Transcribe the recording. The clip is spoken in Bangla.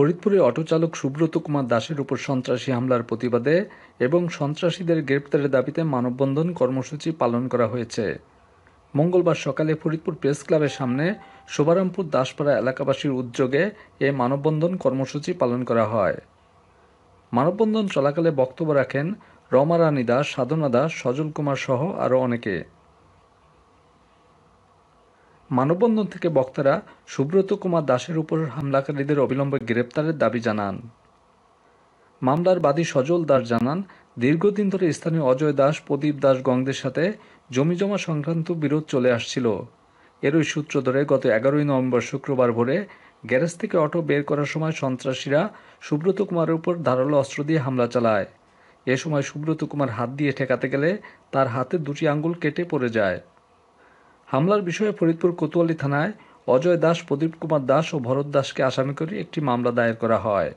ফরিদপুরে অটোচালক সুব্রত কুমার দাসের উপর সন্ত্রাসী হামলার প্রতিবাদে এবং সন্ত্রাসীদের গ্রেপ্তারের দাবিতে মানববন্ধন কর্মসূচি পালন করা হয়েছে মঙ্গলবার সকালে ফরিদপুর প্রেস ক্লাবের সামনে শোভারামপুর দাসপাড়া এলাকাবাসীর উদ্যোগে এ মানববন্ধন কর্মসূচি পালন করা হয় মানববন্ধন চলাকালে বক্তব্য রাখেন রমা রানী দাস সাধনা দাস সজল কুমার সহ আরও অনেকে মানববন্ধন থেকে বক্তারা সুব্রত কুমার দাসের উপর হামলাকারীদের অবিলম্বে গ্রেপ্তারের দাবি জানান মামলার বাদী সজল দাস জানান দীর্ঘদিন ধরে স্থানীয় অজয় দাস প্রদীপ দাস গঙ্গদের সাথে জমিজমা সংক্রান্ত বিরোধ চলে আসছিল এরই সূত্র ধরে গত এগারোই নভেম্বর শুক্রবার ভোরে গ্যারেজ থেকে অটো বের করার সময় সন্ত্রাসীরা সুব্রত কুমারের উপর ধারালো অস্ত্র দিয়ে হামলা চালায় এ সময় সুব্রত কুমার হাত দিয়ে ঠেকাতে গেলে তার হাতে দুটি আঙ্গুল কেটে পড়ে যায় হামলার বিষয়ে ফরিদপুর কোতোয়ালি থানায় অজয় দাস প্রদীপ কুমার দাস ও ভরত দাসকে আসামি করে একটি মামলা দায়ের করা হয়